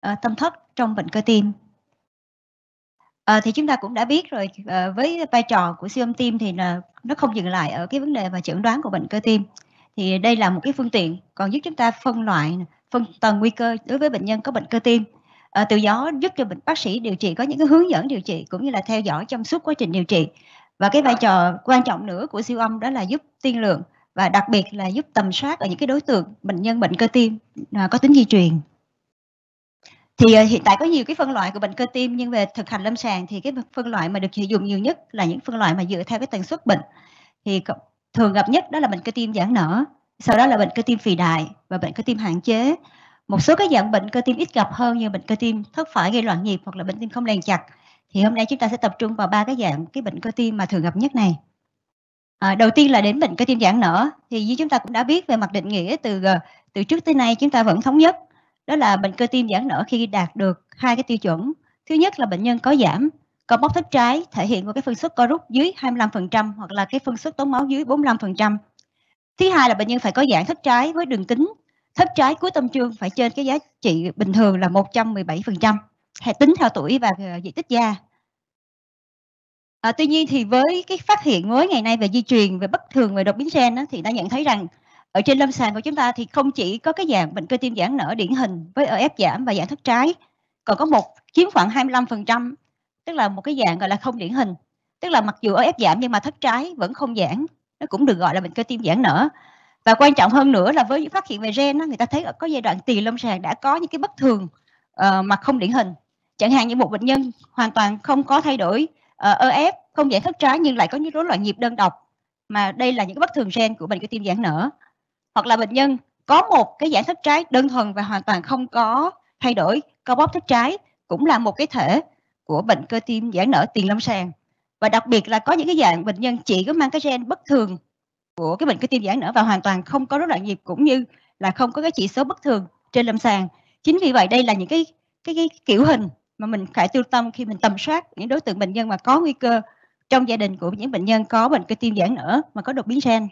Ờ, tâm thất trong bệnh cơ tim. À, thì chúng ta cũng đã biết rồi à, với vai trò của siêu âm tim thì là nó không dừng lại ở cái vấn đề và chẩn đoán của bệnh cơ tim thì đây là một cái phương tiện còn giúp chúng ta phân loại phân tầng nguy cơ đối với bệnh nhân có bệnh cơ tim à, từ đó giúp cho bệnh bác sĩ điều trị có những cái hướng dẫn điều trị cũng như là theo dõi trong suốt quá trình điều trị và cái vai trò quan trọng nữa của siêu âm đó là giúp tiên lượng và đặc biệt là giúp tầm soát ở những cái đối tượng bệnh nhân bệnh cơ tim à, có tính di truyền thì ờ, hiện tại có nhiều cái phân loại của bệnh cơ tim nhưng về thực hành lâm sàng thì cái phân loại mà được sử dụng nhiều nhất là những phân loại mà dựa theo cái tần suất bệnh thì thường gặp nhất đó là bệnh cơ tim giãn nở sau đó là bệnh cơ tim phì đại và bệnh cơ tim hạn chế một số các dạng bệnh cơ tim ít gặp hơn như bệnh cơ tim thất phải gây loạn nhịp hoặc là bệnh tim không liền chặt thì hôm nay chúng ta sẽ tập trung vào ba cái dạng cái bệnh cơ tim mà thường gặp nhất này à, đầu tiên là đến bệnh cơ tim giãn nở thì như chúng ta cũng đã biết về mặt định nghĩa từ ờ, từ trước tới nay chúng ta vẫn thống nhất đó là bệnh cơ tim giãn nở khi đạt được hai cái tiêu chuẩn thứ nhất là bệnh nhân có giảm còn bóc thất trái thể hiện qua cái phân suất co rút dưới 25% hoặc là cái phân suất tốn máu dưới 45%. Thứ hai là bệnh nhân phải có dạng thất trái với đường kính thất trái cuối tâm trương phải trên cái giá trị bình thường là 117%, hệ tính theo tuổi và ờ, diện tích da. À, tuy nhiên thì với cái phát hiện mới ngày nay về di truyền về bất thường về đột biến gen đó, thì đã nhận thấy rằng ở trên lâm sàng của chúng ta thì không chỉ có cái dạng bệnh cơ tim giãn nở điển hình với ở ép giảm và giãn thất trái còn có một chiếm khoảng 25% tức là một cái dạng gọi là không điển hình tức là mặc dù ở ép giảm nhưng mà thất trái vẫn không giãn nó cũng được gọi là bệnh cơ tim giãn nở và quan trọng hơn nữa là với những phát hiện về gen đó, người ta thấy có giai đoạn tiền lâm sàng đã có những cái bất thường uh, mà không điển hình chẳng hạn như một bệnh nhân hoàn toàn không có thay đổi uh, ờ, EF không giãn thất trái nhưng lại có những rối loạn nhịp đơn độc mà đây là những bất thường gen của bệnh cơ tim giãn nở hoặc là bệnh nhân có một cái giải thích trái đơn thuần và hoàn toàn không có thay đổi co bóp thức trái cũng là một cái thể của bệnh cơ tim giãn nở tiền lâm sàng và đặc biệt là có những cái dạng bệnh nhân chỉ có mang cái gen bất thường của cái bệnh cơ tim giãn nở và hoàn toàn không có rối loạn nhịp cũng như là không có cái chỉ số bất thường trên lâm sàng chính vì vậy đây là những cái cái, cái kiểu hình mà mình phải tiêu tâm khi mình tầm soát những đối tượng bệnh nhân mà có nguy cơ trong gia đình của những bệnh nhân có bệnh cơ tim giãn nở mà có đột biến gen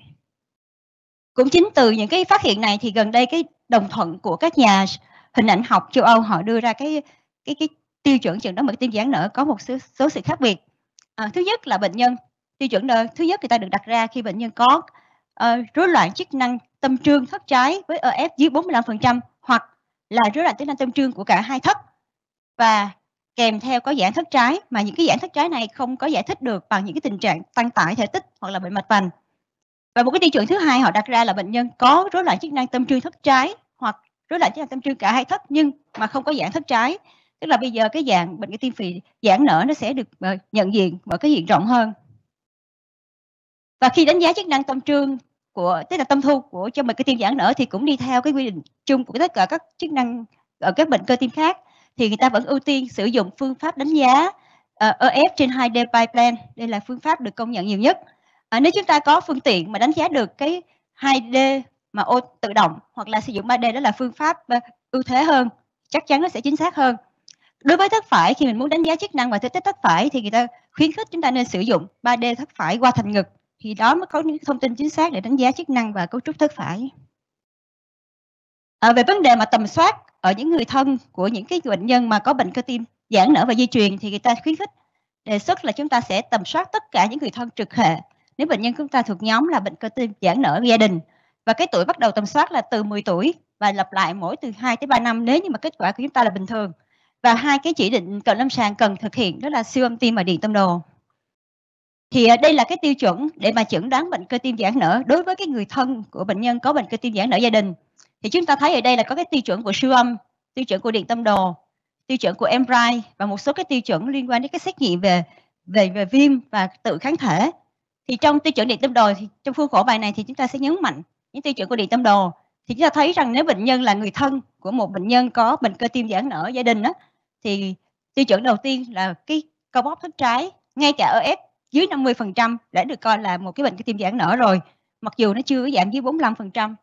cũng chính từ những cái phát hiện này thì gần đây cái đồng thuận của các nhà hình ảnh học châu Âu họ đưa ra cái cái cái tiêu chuẩn chẩn đoán bệnh tim giãn nở có một số, số sự khác biệt à, thứ nhất là bệnh nhân tiêu chuẩn đơn thứ nhất người ta được đặt ra khi bệnh nhân có uh, rối loạn chức năng tâm trương thất trái với EF dưới 45% hoặc là rối loạn chức năng tâm trương của cả hai thất và kèm theo có giãn thất trái mà những cái giãn thất trái này không có giải thích được bằng những cái tình trạng tăng tải thể tích hoặc là bệnh mạch vành và một cái tiêu chuẩn thứ hai họ đặt ra là bệnh nhân có rối loạn chức năng tâm trương thất trái hoặc rối loạn chức năng tâm trương cả hai thất nhưng mà không có dạng thất trái tức là bây giờ cái dạng bệnh cái tim phì giãn nở nó sẽ được ờ, nhận diện bởi cái diện rộng hơn và khi đánh giá chức năng tâm trương của tức là tâm thu của cho bệnh cái tim giãn nở thì cũng đi theo cái quy định chung của tất cả các chức năng ở các bệnh cơ tim khác thì người ta vẫn ưu tiên sử dụng phương pháp đánh giá uh, ờ, EF trên 2D by plan đây là phương pháp được công nhận nhiều nhất à, nếu chúng ta có phương tiện mà đánh giá được cái 2D mà ô tự động hoặc là sử dụng 3D đó là phương pháp ờ, ưu thế hơn chắc chắn nó sẽ chính xác hơn đối với thất phải khi mình muốn đánh giá chức năng và thể tích thất phải thì người ta khuyến khích chúng ta nên sử dụng 3D thất phải qua thành ngực thì đó mới có những thông tin chính xác để đánh giá chức năng và cấu trúc thất phải à, về vấn đề mà tầm soát ở những người thân của những cái bệnh nhân mà có bệnh cơ tim giãn nở và di truyền thì người ta khuyến khích đề xuất là chúng ta sẽ tầm soát tất cả những người thân trực hệ nếu bệnh nhân chúng ta thuộc nhóm là bệnh cơ tim giãn nở gia đình và cái tuổi bắt đầu tầm soát là từ 10 tuổi và lặp lại mỗi từ 2 tới 3 năm nếu như mà kết quả của chúng ta là bình thường và hai cái chỉ định cận lâm sàng cần thực hiện đó là siêu âm tim và điện tâm đồ thì à, đây là cái tiêu chuẩn để mà chẩn đoán bệnh cơ tim giãn nở đối với cái người thân của bệnh nhân có bệnh cơ tim giãn nở gia đình thì chúng ta thấy ở đây là có cái tiêu chuẩn của siêu âm tiêu chuẩn của điện tâm đồ tiêu chuẩn của MRI và một số cái tiêu chuẩn liên quan đến cái xét nghiệm về về về viêm và tự kháng thể thì trong tiêu chuẩn điện tâm đồ thì trong khuôn khổ bài này thì chúng ta sẽ nhấn mạnh những tiêu chuẩn của điện tâm đồ thì chúng ta thấy rằng nếu bệnh nhân là người thân của một bệnh nhân có bệnh cơ tim giãn nở gia đình đó thì tiêu chuẩn đầu tiên là cái co bóp thất trái ngay cả ở F dưới 50% đã được coi là một cái bệnh cơ tim giãn nở rồi mặc dù nó chưa giảm dưới 45%.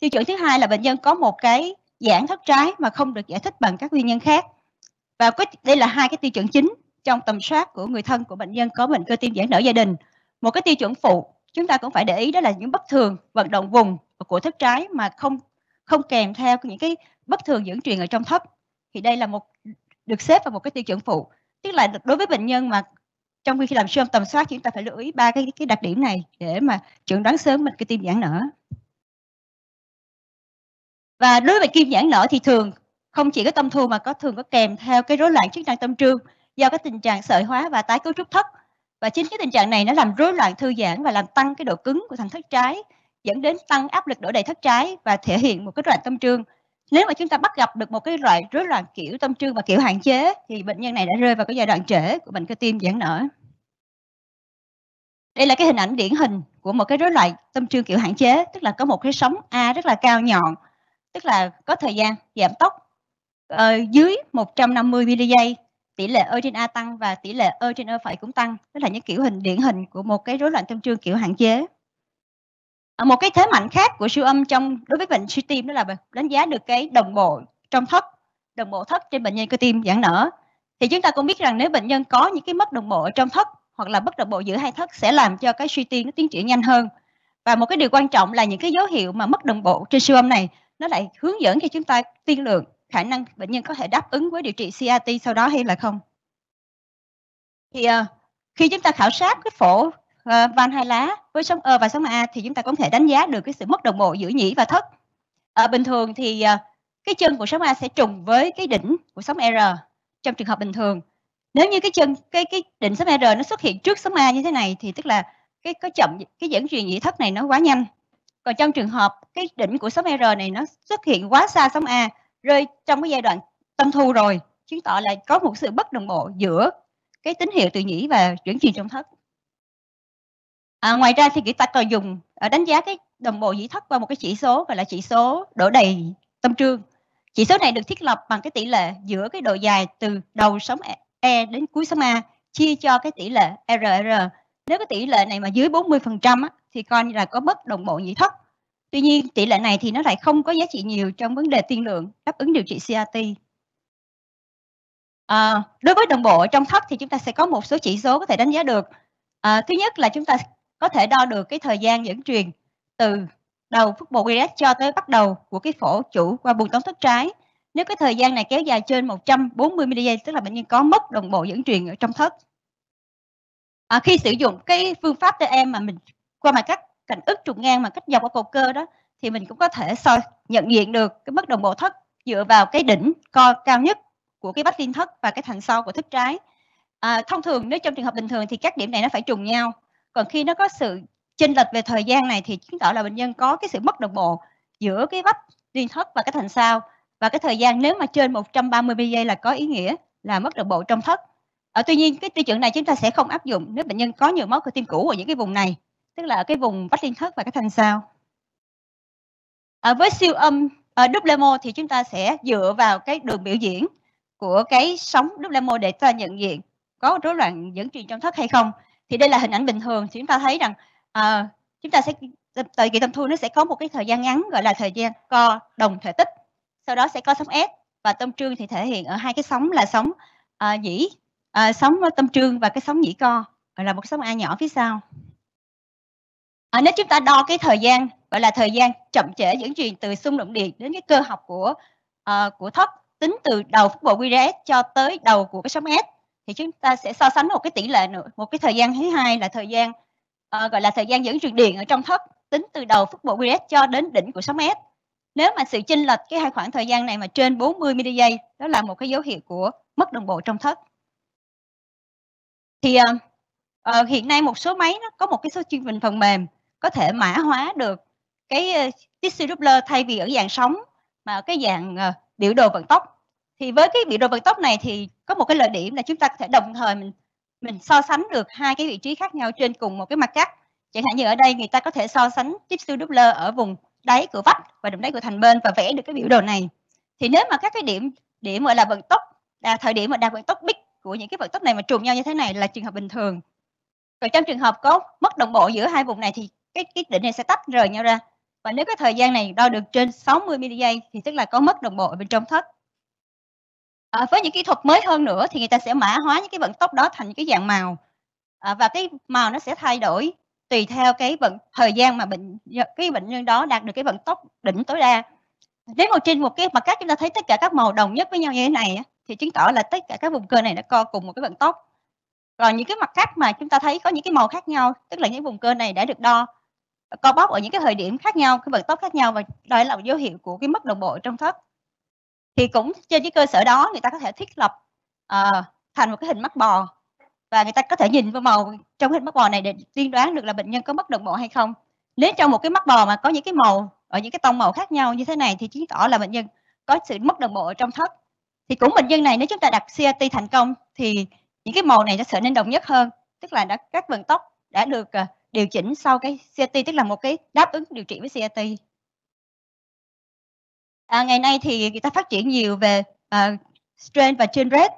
Tiêu chuẩn thứ hai là bệnh nhân có một cái giãn thất trái mà không được giải thích bằng các nguyên nhân khác. Và đây là hai cái tiêu chuẩn chính trong tầm soát của người thân của bệnh nhân có bệnh cơ tim giãn nở gia đình một cái tiêu chuẩn phụ chúng ta cũng phải để ý đó là những bất thường vận động vùng của thất trái mà không không kèm theo những cái bất thường dưỡng truyền ở trong thấp thì đây là một được xếp vào một cái tiêu chuẩn phụ tức là đối với bệnh nhân mà trong khi làm siêu âm tầm soát chúng ta phải lưu ý ba cái cái đặc điểm này để mà chẩn đoán sớm bệnh cái tim giãn nở và đối với bệnh kim giãn nở thì thường không chỉ có tâm thu mà có thường có kèm theo cái rối loạn chức năng tâm trương do cái tình trạng sợi hóa và tái cấu trúc thất và chính cái tình trạng này nó làm rối loạn thư giãn và làm tăng cái độ cứng của thành thất trái dẫn đến tăng áp lực đổ đầy thất trái và thể hiện một cái rối loạn tâm trương nếu mà chúng ta bắt gặp được một cái loại rối loạn kiểu tâm trương và kiểu hạn chế thì bệnh nhân này đã rơi vào cái giai đoạn trễ của bệnh cơ tim giãn nở đây là cái hình ảnh điển hình của một cái rối loạn tâm trương kiểu hạn chế tức là có một cái sóng a rất là cao nhọn tức là có thời gian giảm tốc uh, dưới 150 mili giây tỷ lệ ơ trên A tăng và tỷ lệ ơ trên ơ phải cũng tăng. đó là những kiểu hình điển hình của một cái rối loạn tâm trương kiểu hạn chế. Ờ, một cái thế mạnh khác của siêu âm trong đối với bệnh suy tim đó là đánh giá được cái đồng bộ trong thất, đồng bộ thất trên bệnh nhân cơ tim giãn nở. Thì chúng ta cũng biết rằng nếu bệnh nhân có những cái mất đồng bộ trong thất hoặc là bất đồng bộ giữa hai thất sẽ làm cho cái suy tim nó tiến triển nhanh hơn. Và một cái điều quan trọng là những cái dấu hiệu mà mất đồng bộ trên siêu âm này nó lại hướng dẫn cho chúng ta tiên lượng khả năng bệnh nhân có thể đáp ứng với điều trị CRT sau đó hay là không. Thì uh, khi chúng ta khảo sát cái phổ uh, van hai lá với sóng E và sóng A thì chúng ta có thể đánh giá được cái sự mất đồng bộ giữa nhĩ và thất. ở ờ, bình thường thì uh, cái chân của sóng A sẽ trùng với cái đỉnh của sóng R trong trường hợp bình thường. Nếu như cái chân cái cái đỉnh sóng R nó xuất hiện trước sóng A như thế này thì tức là cái có chậm cái dẫn truyền nhĩ thất này nó quá nhanh. Còn trong trường hợp cái đỉnh của sóng R này nó xuất hiện quá xa sóng A rơi trong cái giai đoạn tâm thu rồi chứng tỏ là có một sự bất đồng bộ giữa cái tín hiệu từ nhĩ và chuyển truyền trong thất à, ngoài ra thì người ta còn dùng à, đánh giá cái đồng bộ nhĩ thất qua một cái chỉ số gọi là chỉ số độ đầy tâm trương chỉ số này được thiết lập bằng cái tỷ lệ giữa cái độ dài từ đầu sóng E, e đến cuối sóng A chia cho cái tỷ lệ RR. Nếu cái tỷ lệ này mà dưới 40% á, thì coi như là có bất đồng bộ nhị thất. Tuy nhiên, tỷ lệ này thì nó lại không có giá trị nhiều trong vấn đề tiên lượng đáp ứng điều trị CRT. À, đối với đồng bộ trong thấp thì chúng ta sẽ có một số chỉ số có thể đánh giá được. À, thứ nhất là chúng ta có thể đo được cái thời gian dẫn truyền từ đầu phúc bộ IRS cho tới bắt đầu của cái phổ chủ qua buồng tống thất trái. Nếu cái thời gian này kéo dài trên 140 mili giây tức là bệnh nhân có mất đồng bộ dẫn truyền ở trong thất. À, khi sử dụng cái phương pháp TM mà mình qua mặt các cạnh ức trục ngang mà cách dọc ở cột cơ đó thì mình cũng có thể soi nhận diện được cái mức đồng bộ thất dựa vào cái đỉnh co cao nhất của cái vách liên thất và cái thành sau của thất trái. À, thông thường nếu trong trường hợp bình thường thì các điểm này nó phải trùng nhau. Còn khi nó có sự chênh lệch về thời gian này thì chứng tỏ là bệnh nhân có cái sự mất đồng bộ giữa cái vách liên thất và cái thành sau và cái thời gian nếu mà trên 130 giây là có ý nghĩa là mất đồng bộ trong thất. À, tuy nhiên cái tiêu chuẩn này chúng ta sẽ không áp dụng nếu bệnh nhân có nhiều máu cơ tim cũ ở những cái vùng này tức là ở cái vùng vách liên thất và cái thanh sao à, với siêu âm à, double thì chúng ta sẽ dựa vào cái đường biểu diễn của cái sóng double để ta nhận diện có rối loạn dẫn truyền trong thất hay không thì đây là hình ảnh bình thường thì chúng ta thấy rằng à, chúng ta sẽ thời kỳ tâm thu nó sẽ có một cái thời gian ngắn gọi là thời gian co đồng thể tích sau đó sẽ có sóng S và tâm trương thì thể hiện ở hai cái sóng là sóng à, nhĩ à, sóng tâm trương và cái sóng nhĩ co là một sóng a nhỏ phía sau à, nếu chúng ta đo cái thời gian gọi là thời gian chậm trễ dẫn truyền từ xung động điện đến cái cơ học của uh, của thấp tính từ đầu phút bộ QRS cho tới đầu của cái sóng S thì chúng ta sẽ so sánh một cái tỷ lệ nữa một cái thời gian thứ hai là thời gian uh, gọi là thời gian dẫn truyền điện ở trong thấp tính từ đầu phút bộ QRS cho đến đỉnh của sóng S nếu mà sự chênh lệch cái hai khoảng thời gian này mà trên 40 mili giây đó là một cái dấu hiệu của mất đồng bộ trong thất thì uh, hiện nay một số máy nó có một cái số chuyên mình phần mềm có thể mã hóa được cái ờ, siêu disruptor thay vì ở dạng sóng mà cái dạng ờ, biểu đồ vận tốc thì với cái biểu đồ vận tốc này thì có một cái lợi điểm là chúng ta có thể đồng thời mình mình so sánh được hai cái vị trí khác nhau trên cùng một cái mặt cắt chẳng hạn như ở đây người ta có thể so sánh tiếp siêu doubler ở vùng đáy của vách và đụng đáy của thành bên và vẽ được cái biểu đồ này thì nếu mà các cái điểm điểm gọi là vận tốc là thời điểm mà đạt vận tốc big của những cái vận tốc này mà trùng nhau như thế này là trường hợp bình thường còn trong trường hợp có mất đồng bộ giữa hai vùng này thì cái cái đỉnh này sẽ tách rời nhau ra và nếu cái thời gian này đo được trên 60 mili giây thì tức là có mất đồng bộ ở bên trong thất à, với những kỹ thuật mới hơn nữa thì người ta sẽ mã hóa những cái vận tốc đó thành những cái dạng màu à, và cái màu nó sẽ thay đổi tùy theo cái vận thời gian mà bệnh cái bệnh nhân đó đạt được cái vận tốc đỉnh tối đa nếu mà trên một cái mặt khác chúng ta thấy tất cả các màu đồng nhất với nhau như thế này thì chứng tỏ là tất cả các vùng cơ này nó co cùng một cái vận tốc còn những cái mặt khác mà chúng ta thấy có những cái màu khác nhau tức là những vùng cơ này đã được đo co bóp ở những cái thời điểm khác nhau cái vận tốc khác nhau và đó là một dấu hiệu của cái mất đồng bộ trong thất thì cũng trên cái cơ sở đó người ta có thể thiết lập uh, thành một cái hình mắt bò và người ta có thể nhìn vào màu trong hình mắt bò này để tiên đoán được là bệnh nhân có mất đồng bộ hay không nếu trong một cái mắt bò mà có những cái màu ở những cái tông màu khác nhau như thế này thì chứng tỏ là bệnh nhân có sự mất đồng bộ ở trong thất thì cũng bệnh nhân này nếu chúng ta đặt CRT thành công thì những cái màu này sẽ trở nên đồng nhất hơn tức là đã các vận tốc đã được uh, điều chỉnh sau cái CT tức là một cái đáp ứng điều trị với CT. À, ngày nay thì người ta phát triển nhiều về uh, strain và chain rate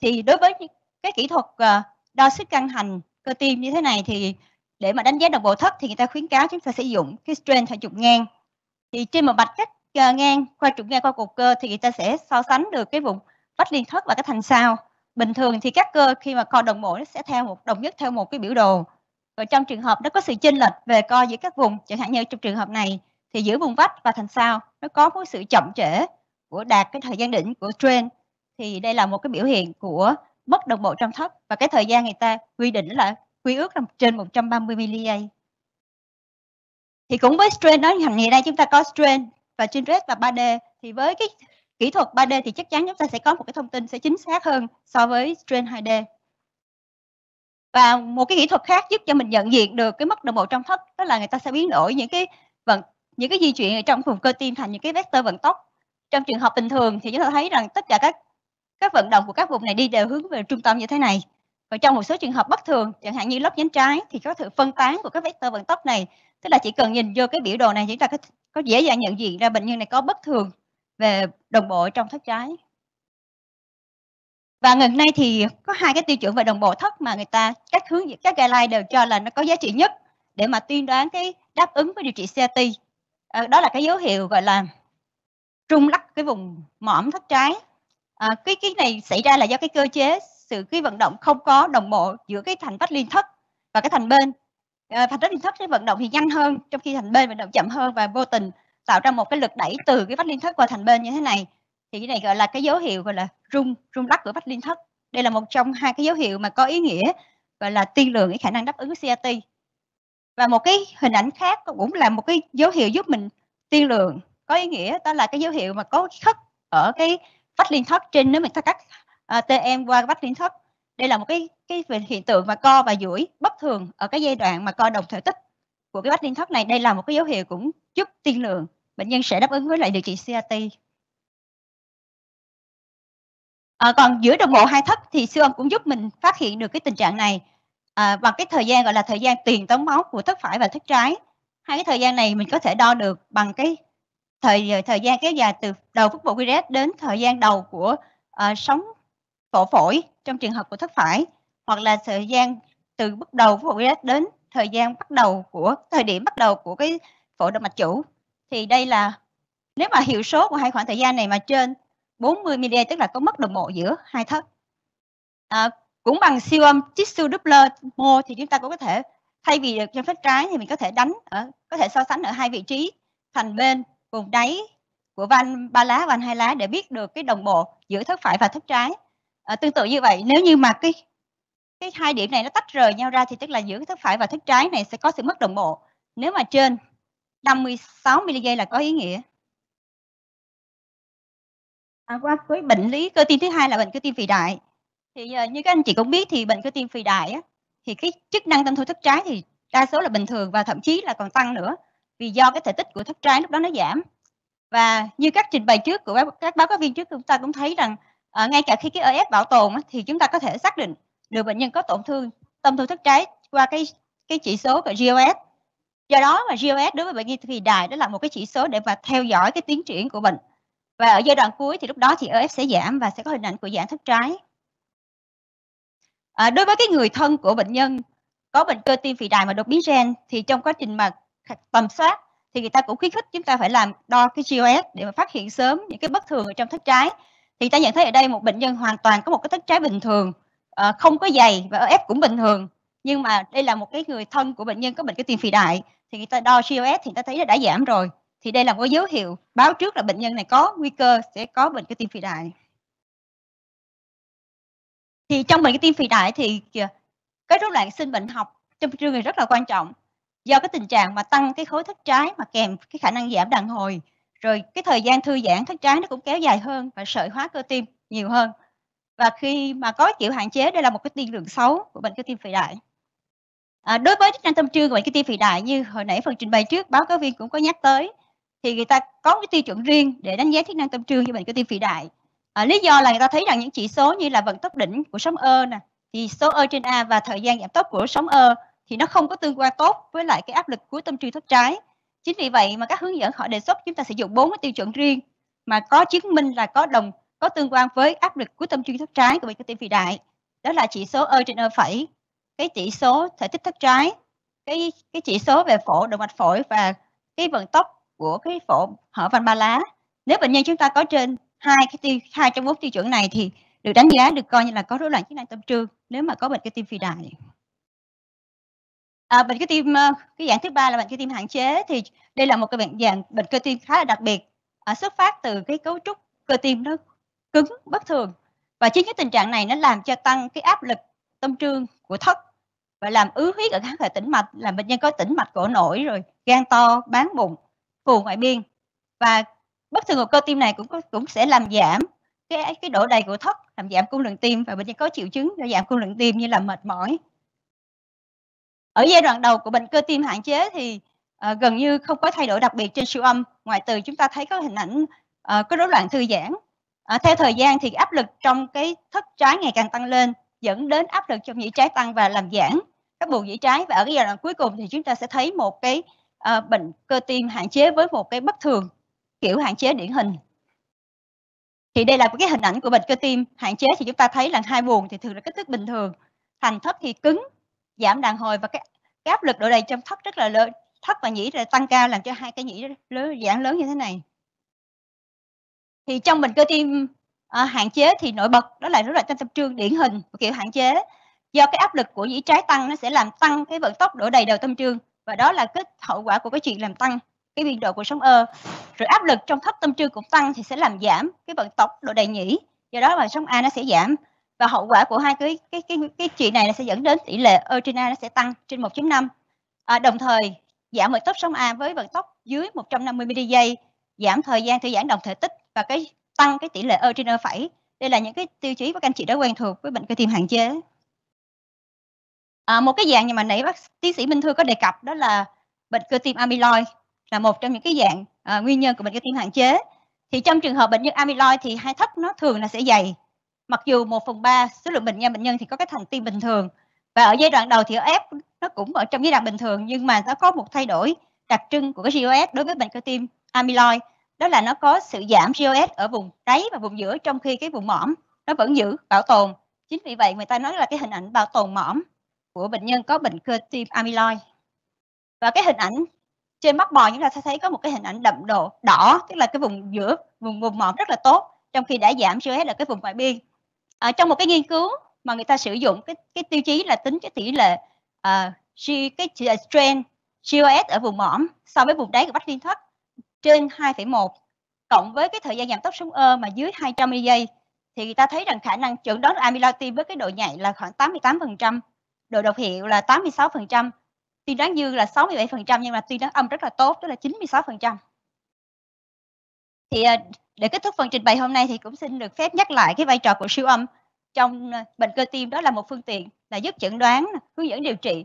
thì đối với cái kỹ thuật uh, đo sức căng hành cơ tim như thế này thì để mà đánh giá độc bộ thất thì người ta khuyến cáo chúng ta sử dụng cái strain theo trục ngang thì trên một mạch cách uh, à, ngang qua trục ngang qua cột cơ thì người ta sẽ so sánh được cái vùng vách liên thất và cái thành sao bình thường thì các cơ khi mà co đồng bộ nó sẽ theo một đồng nhất theo một cái biểu đồ và trong trường hợp nó có sự chênh lệch về co giữa các vùng chẳng hạn như trong trường hợp này thì giữa vùng vách và thành sao nó có một sự chậm trễ của đạt cái thời gian đỉnh của trend thì đây là một cái biểu hiện của mất đồng bộ trong thấp và cái thời gian người ta quy định là quy ước là trên 130 mA. Thì cũng với strain đó hành hiện nay chúng ta có strain và strain rate và 3D thì với cái kỹ thuật 3D thì chắc chắn chúng ta sẽ có một cái thông tin sẽ chính xác hơn so với strain 2D và một cái kỹ thuật khác giúp cho mình nhận diện được cái mức độ bộ trong thất đó là người ta sẽ biến đổi những cái vận những cái di chuyển ở trong vùng cơ tim thành những cái vector vận tốc trong trường hợp bình thường thì chúng ta thấy rằng tất cả các các vận động của các vùng này đi đều hướng về trung tâm như thế này và trong một số trường hợp bất thường chẳng hạn như lớp nhánh trái thì có sự phân tán của các vector vận tốc này tức là chỉ cần nhìn vô cái biểu đồ này chúng ta có, có dễ dàng nhận diện ra bệnh nhân này có bất thường về đồng bộ trong thất trái và gần nay thì có hai cái tiêu chuẩn về đồng bộ thất mà người ta các hướng dẫn các guideline đều cho là nó có giá trị nhất để mà tiên đoán cái đáp ứng với điều trị CT à, ờ, đó là cái dấu hiệu gọi là trung lắc cái vùng mõm thất trái à, cái cái này xảy ra là do cái cơ chế sự cái vận động không có đồng bộ giữa cái thành vách liên thất và cái thành bên à, thành vách liên thất cái vận động thì nhanh hơn trong khi thành bên vận động chậm hơn và vô tình tạo ra một cái lực đẩy từ cái vách liên thất qua thành bên như thế này thì cái này gọi là cái dấu hiệu gọi là rung rung lắc của vách liên thất đây là một trong hai cái dấu hiệu mà có ý nghĩa gọi là tiên lượng cái khả năng đáp ứng CRT và một cái hình ảnh khác cũng là một cái dấu hiệu giúp mình tiên lượng có ý nghĩa đó là cái dấu hiệu mà có khất ở cái vách liên thất trên nếu mình ta cắt à, uh, TM qua vách liên thất đây là một cái cái hiện tượng mà co và duỗi bất thường ở cái giai đoạn mà co đồng thể tích của cái vách liên thất này đây là một cái dấu hiệu cũng giúp tiên lượng bệnh nhân sẽ đáp ứng với lại điều trị CRT à, còn giữa đồng bộ hai thất thì siêu âm cũng giúp mình phát hiện được cái tình trạng này ờ, à, bằng cái thời gian gọi là thời gian tiền tống máu của thất phải và thất trái hai cái thời gian này mình có thể đo được bằng cái thời thời gian kéo dài từ đầu phức bộ QRS đến thời gian đầu của uh, sóng phổ phổi trong trường hợp của thất phải hoặc là thời gian từ bắt đầu bộ QRS đến thời gian bắt đầu của thời điểm bắt đầu của cái phổi động mạch chủ thì đây là nếu mà hiệu số của hai khoảng thời gian này mà trên 40 mili tức là có mất đồng bộ giữa hai thất à, cũng bằng siêu âm tissue doppler mô thì chúng ta cũng có thể thay vì được trên phách trái thì mình có thể đánh ở có thể so sánh ở hai vị trí thành bên vùng đáy của van ba lá van hai lá để biết được cái đồng bộ giữa thất phải và thất trái à, tương tự như vậy nếu như mà cái cái hai điểm này nó tách rời nhau ra thì tức là giữa thất phải và thất trái này sẽ có sự mất đồng bộ nếu mà trên 56 mili là có ý nghĩa à, qua với bệnh lý cơ tim thứ hai là bệnh cơ tim phì đại thì uh, như các anh chị cũng biết thì bệnh cơ tim phì đại á, thì cái chức năng tâm thu thất trái thì đa số là bình thường và thậm chí là còn tăng nữa vì do cái thể tích của thất trái lúc đó nó giảm và như các trình bày trước của các báo cáo viên trước chúng ta cũng thấy rằng uh, ngay cả khi cái EF bảo tồn á, thì chúng ta có thể xác định được bệnh nhân có tổn thương tâm thu thất trái qua cái cái chỉ số của GOS do đó mà GOS đối với bệnh nhân phì đại đó là một cái chỉ số để mà theo dõi cái tiến triển của bệnh và ở giai đoạn cuối thì lúc đó thì EF sẽ giảm và sẽ có hình ảnh của giãn thất trái. À, đối với cái người thân của bệnh nhân có bệnh cơ tim phì đại mà đột biến gen thì trong quá trình mà tầm soát thì người ta cũng khuyến khích chúng ta phải làm đo cái GOS để mà phát hiện sớm những cái bất thường ở trong thất trái. Thì ta nhận thấy ở đây một bệnh nhân hoàn toàn có một cái thất trái bình thường, à, không có dày và EF cũng bình thường. Nhưng mà đây là một cái người thân của bệnh nhân có bệnh cơ tim phì đại thì người ta đo GOS thì người ta thấy là đã giảm rồi thì đây là một dấu hiệu báo trước là bệnh nhân này có nguy cơ sẽ có bệnh cơ tim phì đại thì trong bệnh cơ tim phì đại thì cái rối loạn sinh bệnh học trong trường này rất là quan trọng do cái tình trạng mà tăng cái khối thất trái mà kèm cái khả năng giảm đàn hồi rồi cái thời gian thư giãn thất trái nó cũng kéo dài hơn và sợi hóa cơ tim nhiều hơn và khi mà có kiểu hạn chế đây là một cái tiên lượng xấu của bệnh cơ tim phì đại à, đối với chức năng tâm trương của bệnh cơ tim phì đại như hồi nãy phần trình bày trước báo cáo viên cũng có nhắc tới thì người ta có cái tiêu chuẩn riêng để đánh giá chức năng tâm trương cho bệnh cơ tim phì đại à, lý do là người ta thấy rằng những chỉ số như là vận tốc đỉnh của sóng ơ nè thì số ơ trên a và thời gian giảm tốc của sóng ơ thì nó không có tương quan tốt với lại cái áp lực cuối tâm trương thất trái chính vì vậy mà các hướng dẫn họ đề xuất chúng ta sử dụng bốn cái tiêu chuẩn riêng mà có chứng minh là có đồng có tương quan với áp lực cuối tâm trương thất trái của bệnh cơ tim phì đại đó là chỉ số ơ trên ơ phẩy cái chỉ số thể tích thất trái cái cái chỉ số về phổ động mạch phổi và cái vận tốc của cái phổ hở van ba lá nếu bệnh nhân chúng ta có trên hai cái tiêu hai trong bốn tiêu chuẩn này thì được đánh giá được coi như là có rối loạn chức năng tâm trương nếu mà có bệnh cái tim phi đại à, bệnh cơ tim ờ, cái dạng thứ ba là bệnh cơ tim hạn chế thì đây là một cái bệnh dạng bệnh cơ tim khá là đặc biệt à, xuất phát từ cái cấu trúc cơ tim nó cứng bất thường và chính cái tình trạng này nó làm cho tăng cái áp lực tâm trương của thất và làm ứ huyết ở các hệ tĩnh mạch làm bệnh nhân có tĩnh mạch cổ nổi rồi gan to bán bụng phù ngoại biên và bất thường của cơ tim này cũng cũng sẽ làm giảm cái cái độ đầy của thất làm giảm cung lượng tim và bệnh nhân có triệu chứng do giảm cung lượng tim như là mệt mỏi ở giai đoạn đầu của bệnh cơ tim hạn chế thì à, gần như không có thay đổi đặc biệt trên siêu âm ngoài từ chúng ta thấy có hình ảnh à, có rối loạn thư giãn à, theo thời gian thì áp lực trong cái thất trái ngày càng tăng lên dẫn đến áp lực trong nhĩ trái tăng và làm giãn các buồng nhĩ trái và ở cái giai đoạn cuối cùng thì chúng ta sẽ thấy một cái à, bệnh cơ tim hạn chế với một cái bất thường kiểu hạn chế điển hình thì đây là cái hình ảnh của bệnh cơ tim hạn chế thì chúng ta thấy là hai buồng thì thường là kích thước bình thường thành thấp thì cứng giảm đàn hồi và cái, cái áp lực độ đầy trong thất rất là lớn thấp và nhĩ là tăng cao làm cho hai cái nhĩ lớn giãn lớn như thế này thì trong bệnh cơ tim à, hạn chế thì nổi bật đó là rối loạn tâm tập trương điển hình của kiểu hạn chế do cái áp lực của nhĩ trái tăng nó sẽ làm tăng cái vận tốc đổ đầy đầu tâm trương và đó là cái hậu quả của cái chuyện làm tăng cái biên độ của sóng ơ rồi áp lực trong thấp tâm trương cũng tăng thì sẽ làm giảm cái vận tốc độ đầy nhĩ do đó mà sóng a nó sẽ giảm và hậu quả của hai cái cái cái cái chuyện này nó sẽ dẫn đến tỷ lệ ơ trên a nó sẽ tăng trên 1.5 à, đồng thời giảm vận tốc sóng a với vận tốc dưới 150 mili giây giảm thời gian thư giãn đồng thể tích và cái tăng cái tỷ lệ ơ trên ơ phải đây là những cái tiêu chí của các anh chị đã quen thuộc với bệnh cơ tim hạn chế À, một cái dạng mà nãy bác tiến sĩ Minh Thư có đề cập đó là bệnh cơ tim amyloid là một trong những cái dạng à, nguyên nhân của bệnh cơ tim hạn chế. Thì trong trường hợp bệnh nhân amyloid thì hai thấp nó thường là sẽ dày. Mặc dù 1 phần 3 số lượng bệnh nhân bệnh nhân thì có cái thằng tim bình thường và ở giai đoạn đầu thì F nó cũng ở trong giai đoạn bình thường nhưng mà nó có một thay đổi đặc trưng của cái GOS đối với bệnh cơ tim amyloid đó là nó có sự giảm GOS ở vùng đáy và vùng giữa trong khi cái vùng mỏm nó vẫn giữ bảo tồn chính vì vậy người ta nói là cái hình ảnh bảo tồn mỏm của bệnh nhân có bệnh cơ tim amyloid và cái hình ảnh trên mắt bò chúng ta sẽ thấy có một cái hình ảnh đậm độ đỏ tức là cái vùng giữa vùng vùng mỏm rất là tốt trong khi đã giảm chưa hết là cái vùng ngoại biên à, trong một cái nghiên cứu mà người ta sử dụng cái cái tiêu chí là tính cái tỷ lệ uh, cái strain COS ở vùng mỏm so với vùng đáy của vách liên thoát trên 2,1 cộng với cái thời gian giảm tốc súng ơ mà dưới 200 giây thì người ta thấy rằng khả năng chẩn đoán amyloid với cái độ nhạy là khoảng 88% độ độc hiệu là 86%, tiên đoán dương là 67% nhưng mà tiên đoán âm rất là tốt, tức là 96%. Thì ờ, để kết thúc phần trình bày hôm nay thì cũng xin được phép nhắc lại cái vai trò của siêu âm trong ờ, bệnh cơ tim đó là một phương tiện là giúp chẩn đoán, hướng dẫn điều trị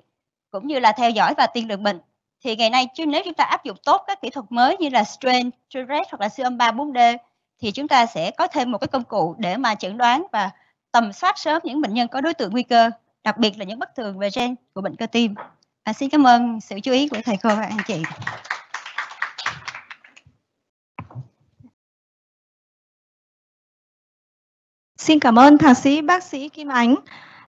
cũng như là theo dõi và tiên lượng bệnh. Thì ngày nay nếu chúng ta áp dụng tốt các kỹ thuật mới như là strain, stress hoặc là siêu âm 3 4D thì chúng ta sẽ có thêm một cái công cụ để mà chẩn đoán và tầm soát sớm những bệnh nhân có đối tượng nguy cơ đặc biệt là những bất thường về gen của bệnh cơ tim. À, xin cảm ơn sự chú ý của thầy cô và anh chị. Xin cảm ơn thạc sĩ bác sĩ Kim Ánh.